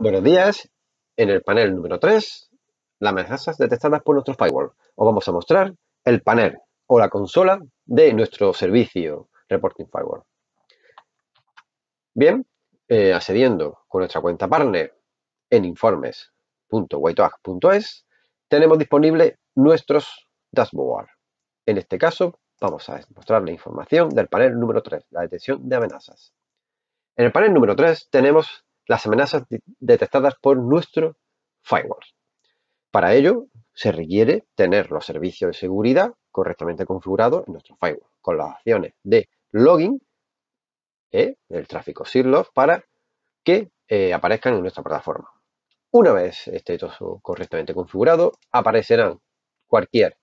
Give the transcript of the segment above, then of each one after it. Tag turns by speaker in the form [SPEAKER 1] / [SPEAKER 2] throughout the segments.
[SPEAKER 1] Buenos días. En el panel número 3, las amenazas detectadas por nuestro firewall. Os vamos a mostrar el panel o la consola de nuestro servicio Reporting Firewall. Bien, eh, accediendo con nuestra cuenta partner en informes.whiteoag.es, tenemos disponible nuestros dashboard. En este caso, vamos a mostrar la información del panel número 3, la detección de amenazas. En el panel número 3 tenemos las amenazas detectadas por nuestro firewall. Para ello, se requiere tener los servicios de seguridad correctamente configurados en nuestro firewall, con las acciones de login, ¿eh? el tráfico SIRLOG, para que eh, aparezcan en nuestra plataforma. Una vez esté todo correctamente configurado, aparecerán cualquier,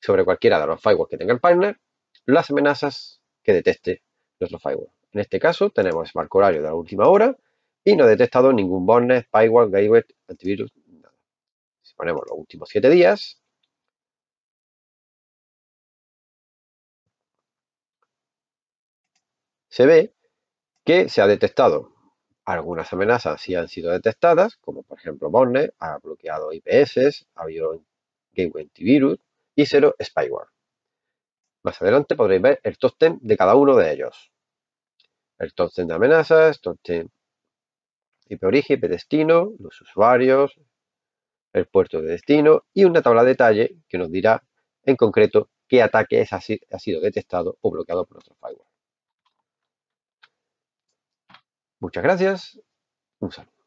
[SPEAKER 1] sobre cualquiera de los firewalls que tenga el partner, las amenazas que detecte nuestro firewall. En este caso, tenemos el marco horario de la última hora, y no ha detectado ningún botnet, spyware, gateway, antivirus, nada. Si ponemos los últimos 7 días, se ve que se ha detectado algunas amenazas sí han sido detectadas, como por ejemplo Botnet ha bloqueado IPS, ha habido Gateway Antivirus y cero Spyware. Más adelante podréis ver el top de cada uno de ellos. El top de amenazas, top 10 IP origen, IP destino, los usuarios, el puerto de destino y una tabla de detalle que nos dirá en concreto qué ataque ha sido detectado o bloqueado por nuestro firewall. Muchas gracias. Un saludo.